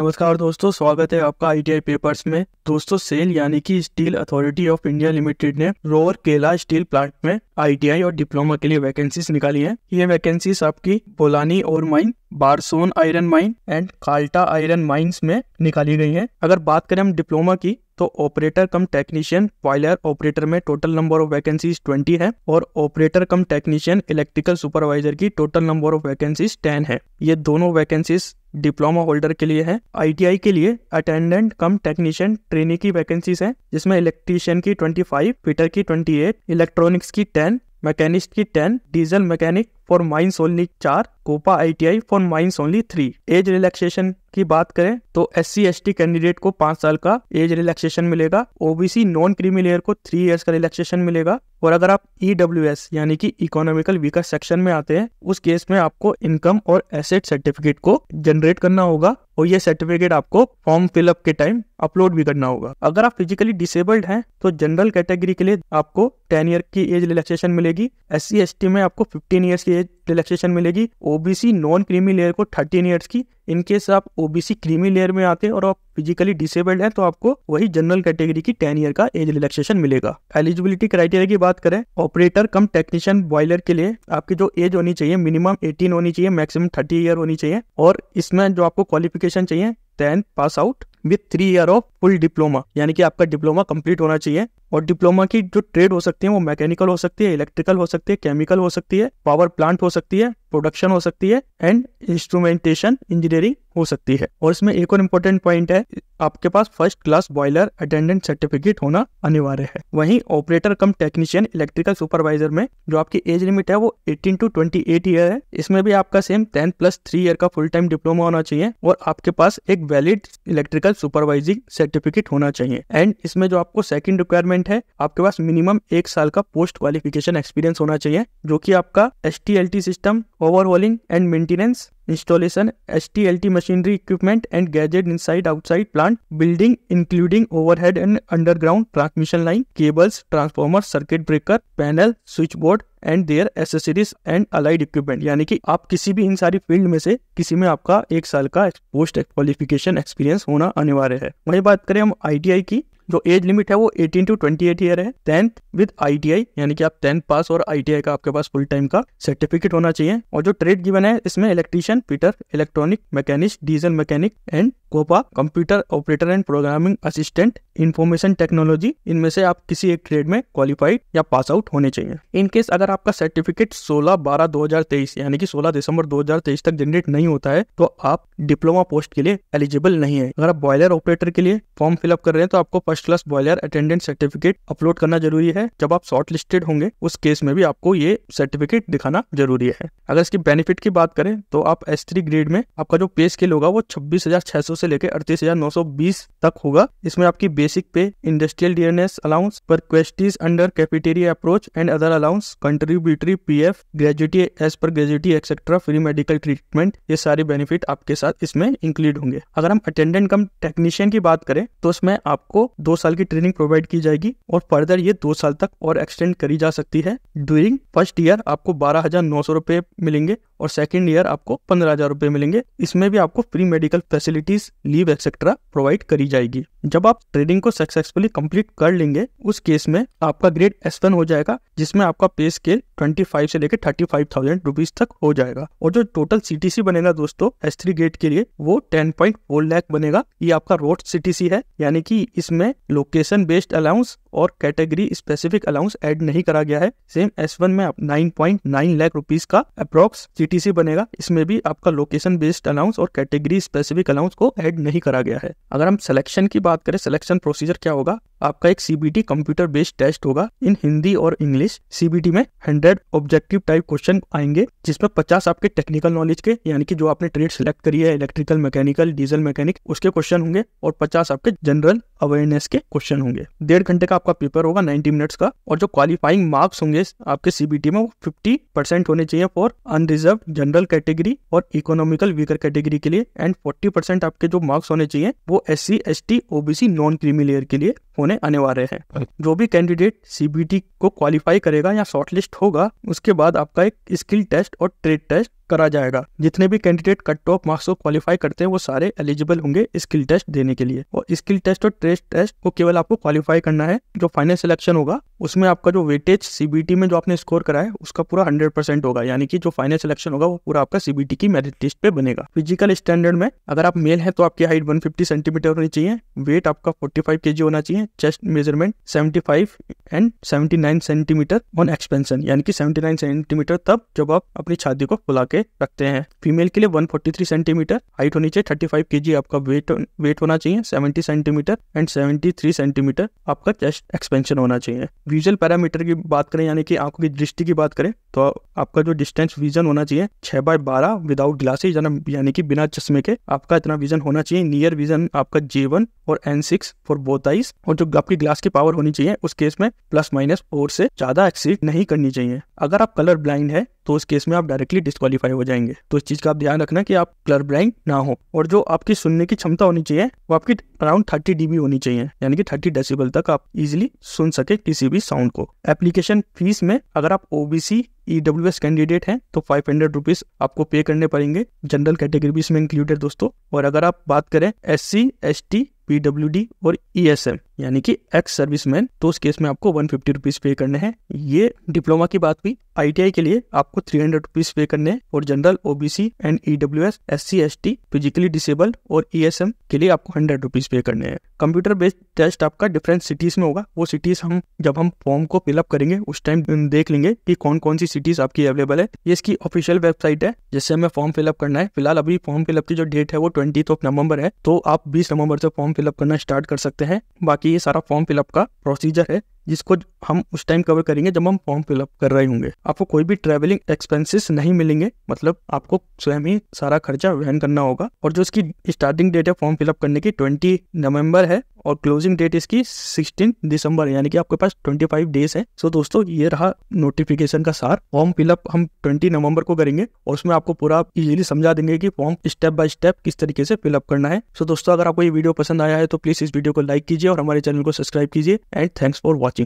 नमस्कार दोस्तों स्वागत है आपका आईटीआई पेपर्स में दोस्तों सेल यानी कि steel authority of India limited ने रोर केला स्टील प्लांट में आईटीआई और डिप्लोमा के लिए वैकेंसीज निकाली है ये वैकेंसीज आपकी बोलानी और mine Barsua iron mine and Kalta iron mines में निकाली गई है अगर बात करें हम डिप्लोमा की तो operator cum technician boiler operator में टोटल नंबर ऑफ वैकेंसीज 20 है और operator cum technician electrical supervisor की टोटल नंबर ऑफ वैकेंसीज 10 है ये दोनों वैकेंसीज डिप्लोमा होल्डर के लिए है आईटीआई के लिए अटेंडेंट कम टेक्नीशियन ट्रेनी की वैकेंसीज है जिसमें इलेक्ट्रीशियन की फाइव फिटर की एट इलेक्ट्रॉनिक्स की टेन मैकेनिस्ट की ten diesel mechanic for mines only चार COPA ITI for mines only three age relaxation की बात करें तो एस सी कैंडिडेट को पांच साल का एज रिलैक्सेशन मिलेगा ओबीसी नॉन क्रीमी लेयर को थ्री इयर्स का रिलैक्सेशन मिलेगा और अगर आप ई यानी कि इकोनॉमिकल वीकर सेक्शन में आते हैं उस केस में आपको इनकम और एसेट सर्टिफिकेट को जनरेट करना होगा और ये सर्टिफिकेट आपको फॉर्म फिलअप के टाइम अपलोड भी करना होगा अगर आप फिजिकली डिसेबल्ड हैं तो जनरल कैटेगरी के लिए आपको टेन ईयर की एज रिलैक्सेशन मिलेगी एस सी एस टी में आपको फिफ्टीन ईयर्स की एज रिलैक्सेशन मिलेगी ओबीसी नॉन क्रीमी लेयर को थर्टीन ईयर्स की इनकेस आप ओबीसी क्रीमी लेयर में आते हैं और आप फिजिकली डिसेबल्ड हैं तो आपको वही जनरल कैटेगरी की टेन ईयर का एज रिलैक्सेशन मिलेगा एलिजिबिलिटी क्राइटेरिया की बात करें ऑपरेटर कम टेक्नीशियन बॉयलर के लिए आपकी जो एज होनी चाहिए मिनिमम एटीन होनी चाहिए मैक्सिमम थर्टी ईयर होनी चाहिए और इसमें जो आपको क्वालिफिकेशन क्वालिफिकेशन चाहिए ten pass out with three year of full diploma यानी कि आपका डिप्लोमा कंप्लीट होना चाहिए और डिप्लोमा की जो ट्रेड हो सकती है वो मैकेनिकल हो सकती है इलेक्ट्रिकल हो सकती है केमिकल हो सकती है पावर प्लांट हो सकती है प्रोडक्शन हो सकती है एंड इंस्ट्रूमेंटेशन इंजीनियरिंग हो सकती है और इसमें एक और इम्पोर्टेंट पॉइंट है आपके पास first class boiler attendant certificate होना अनिवार्य है वहीं operator cum technician electrical supervisor में जो आपकी एज लिमिट है वो 18 टू 28 ईयर है इसमें भी आपका सेम 10 प्लस थ्री ईयर का फुल टाइम डिप्लोमा होना चाहिए और आपके पास एक वैलिड इलेक्ट्रिकल सुपरवाइजिंग सर्टिफिकेट होना चाहिए एंड इसमें जो आपको सेकेंड रिक्वायरमेंट रिक्वायरमेंट है आपके पास मिनिमम एक साल का पोस्ट क्वालिफिकेशन एक्सपीरियंस होना चाहिए जो कि आपका as system overhauling and maintenance installation as machinery equipment and gadget inside outside plant building including overhead and underground transmission line cables transformer circuit breaker panel switch board and their accessories and allied equipment यानी कि आप किसी भी इन सारी field में से किसी में आपका एक साल का पोस्ट क्वालिफिकेशन एक्सपीरियंस होना अनिवार्य है वही बात करें हम आई की जो एज लिमिट है वो 18 टू 28 ईयर है टेंथ विद आईटीआई यानी कि आप टेंथ पास और आईटीआई का आपके पास फुल टाइम का सर्टिफिकेट होना चाहिए और जो ट्रेड गिवन है इसमें electrician fitter electronic mechanic diesel mechanic and COPA computer operator and programming assistant information technology इनमें से आप किसी एक ट्रेड में क्वालिफाइड या पास आउट होने चाहिए इनकेस अगर आपका सर्टिफिकेट 16 बारह 2023 यानी कि 16 दिसंबर 2023 तक जनरेट नहीं होता है तो आप डिप्लोमा पोस्ट के लिए एलिजिबल नहीं है अगर आप बॉयलर ऑपरेटर के लिए फॉर्म फिलअप कर रहे हैं तो आपको first class boiler attendance certificate upload करना जरूरी है जब आप शॉर्ट लिस्टेड होंगे उस केस में भी आपको ये सर्टिफिकेट दिखाना जरूरी है अगर इसकी बेनिफिट की बात करें तो आप एस ग्रेड में आपका जो पे स्केल होगा वो छब्बीस से लेकर अड़तीस तक होगा इसमें आपकी बेसिक पे industrial DNS allowance perquisites under cafeteria approach and other allowance contributory P F gratuity as per gratuity etcetera free medical treatment ये सारे बेनिफिट आपके साथ इसमें इंक्लूड होंगे अगर हम अटेंडेंट कम टेक्नीशियन की बात करें तो उसमें आपको दो साल की ट्रेनिंग प्रोवाइड की जाएगी और फर्दर ये दो साल तक और एक्सटेंड करी जा सकती है ड्यूरिंग फर्स्ट ईयर आपको बारह हजार नौ सौ रुपए मिलेंगे और सेकेंड ईयर आपको पंद्रह हजार रुपए मिलेंगे इसमें भी आपको free medical facilities leave etcetera provide करी जाएगी जब आप ट्रेनिंग को सक्सेसफुली कंप्लीट कर लेंगे उस केस में आपका ग्रेड एस हो जाएगा जिसमें आपका पे स्केल ट्वेंटी फाइव से लेकर थाउजेंड रुपीज तक हो जाएगा और जो टोटल सीटीसी बनेगा दोस्तों एस थ्री ग्रेड के लिए वो 10.4 लैख बनेगा ये आपका रोड सीटीसी है यानी कि इसमें लोकेशन बेस्ड अलाउंस और कैटेगरी स्पेसिफिक अलाउंस ऐड नहीं करा गया है सेम एस वन में आप 9.9 लाख रुपीस का अप्रोक्स सी बनेगा इसमें भी आपका लोकेशन बेस्ड अलाउंस और कैटेगरी स्पेसिफिक अलाउंस को ऐड नहीं करा गया है अगर हम सिलेक्शन की बात करें सिलेक्शन प्रोसीजर क्या होगा आपका एक सीबीटी कंप्यूटर बेस्ड टेस्ट होगा इन हिंदी और इंग्लिश सीबीटी में हंड्रेड ऑब्जेक्टिव टाइप क्वेश्चन आएंगे जिसमें पचास आपके टेक्निकल नॉलेज के यानी कि जो आपने ट्रेड सेलेक्ट करी है इलेक्ट्रिकल मैकेनिकल डीजल मैकेनिक उसके क्वेश्चन होंगे और पचास आपके जनरल अवेयरनेस के क्वेश्चन होंगे डेढ़ घंटे का आपका पेपर होगा नाइन्टी मिनट्स का और जो क्वालिफाइंग मार्क्स होंगे आपके सीबीटी में वो फिफ्टी परसेंट होने चाहिए फॉर अनरिजर्व जनरल कैटेगरी और इकोनॉमिकल वीकर कैटेगरी के लिए एंड फोर्टी परसेंट आपके जो मार्क्स होने चाहिए वो S C S T OBC non creamy layer के लिए होने अनिवार्य है हाँ। जो भी कैंडिडेट सीबीटी को क्वालिफाई करेगा या शॉर्टलिस्ट होगा उसके बाद आपका एक स्किल टेस्ट और ट्रेड टेस्ट करा जाएगा जितने भी कैंडिडेट कट टॉप मार्क्स को क्वालिफाई करते हैं वो सारे एलिजिबल होंगे स्किल टेस्ट देने के लिए और स्किल टेस्ट और ट्रेस टेस्ट को केवल आपको क्वालिफाई करना है जो फाइनल सिलेक्शन होगा उसमें आपका जो वेटेज सीबीटी में जो आपने स्कोर करा है उसका पूरा हंड्रेड परसेंट होगा यानी कि जो फाइनल सिलेक्शन होगा वो पूरा आपका सीबीटी की मेरिट लिस्ट पे बनेगा फिजिकल स्टैंडर्ड में अगर आप मेल है तो आपकी हाइट वन सेंटीमीटर होनी चाहिए वेट आपका फोर्टी फाइव होना चाहिए chest measurement five and 79 centimetre on expansion यानी कि 79 सेंटीमीटर तब जब आप अपनी छाती को फुला के रखते हैं फीमेल के लिए 143 सेंटीमीटर हाइट होनी चाहिए 35 जी आपका वेट वेट होना चाहिए 70 सेंटीमीटर एंड 73 सेंटीमीटर आपका चेस्ट एक्सपेंशन होना चाहिए विजुअल पैरामीटर की बात करें यानी कि आंखों की दृष्टि की बात करें तो आपका जो डिस्टेंस विजन होना चाहिए छह बाय बारह विदाउट ग्लासेज यानी कि बिना चश्मे के आपका इतना विजन होना चाहिए नियर विजन आपका जे और N six for both eyes और जो आपकी ग्लास की पावर होनी चाहिए उस केस में प्लस माइनस फोर से ज्यादा एक्सीड नहीं करनी चाहिए अगर आप कलर ब्लाइंड है तो उस केस में आप डायरेक्टली डिस्कालीफाई हो जाएंगे तो इस चीज़ का आप ध्यान रखना कि आप क्लर ब्लाइंड ना हो और जो आपकी सुनने की क्षमता होनी चाहिए वो आपकी अराउंड थर्टी डीबी होनी चाहिए यानी कि थर्टी डेसिबल तक आप इजिली सुन सके किसी भी साउंड को एप्लीकेशन फीस में अगर आप ओबीसी ईडब्ल्यू एस कैंडिडेट हैं तो फाइव हंड्रेड रुपीज आपको पे करने पड़ेंगे जनरल कैटेगरी भी इसमें इंक्लूडेड दोस्तों और अगर आप बात करें S C S T D और ई एस एम यानी कि एक्स सर्विसमैन तो उस केस में आपको वन फिफ्टी रुपीज पे करने हैं ये डिप्लोमा की बात हुई आईटीआई के लिए आपको थ्री हंड्रेड रुपीज पे करने हैं और general OBC and E W S S C S T physically disabled और ई एस एम के लिए आपको हंड्रेड रुपीज पे करने हैं कंप्यूटर बेस्ड टेस्ट आपका डिफरेंट सिटीज में होगा वो सिटीज हम जब हम फॉर्म को फिलअप करेंगे उस टाइम देख लेंगे कि कौन कौन सी सिटीज आपकी अवेलेबल है ये इसकी ऑफिशियल वेबसाइट है जिससे हमें फॉर्म फिलअप करना है फिलहाल अभी फॉर्म फिलअप की जो डेट है वो ट्वेंटी ऑफ नवंबर है तो आप बीस नवंबर से फॉर्म फिलअप करना स्टार्ट कर सकते हैं बाकी ये सारा फॉर्म फिलअप का प्रोसीजर है जिसको हम उस टाइम कवर करेंगे जब हम फॉर्म फिलअप कर रहे होंगे आपको कोई भी ट्रैवलिंग एक्सपेंसेस नहीं मिलेंगे मतलब आपको स्वयं ही सारा खर्चा वहन करना होगा और जो इसकी स्टार्टिंग डेट है फॉर्म फिलअप करने की ट्वेंटी नवंबर है और क्लोजिंग डेट इसकी सिक्सटीन दिसंबर यानी कि आपके पास ट्वेंटी फाइव डेज है सो दोस्तों ये रहा नोटिफिकेशन का सार फॉर्म फिलअप हम ट्वेंटी नवंबर को करेंगे और उसमें आपको पूरा इजीली समझा देंगे कि फॉर्म स्टेप बाय स्टेप किस तरीके से फिलअप करना है सो दोस्तों अगर आपको ये वीडियो पसंद आया है तो प्लीज इस वीडियो को लाइक कीजिए और हमारे चैनल को सब्सक्राइब कीजिए एंड थैंक्स फॉर वॉचिंग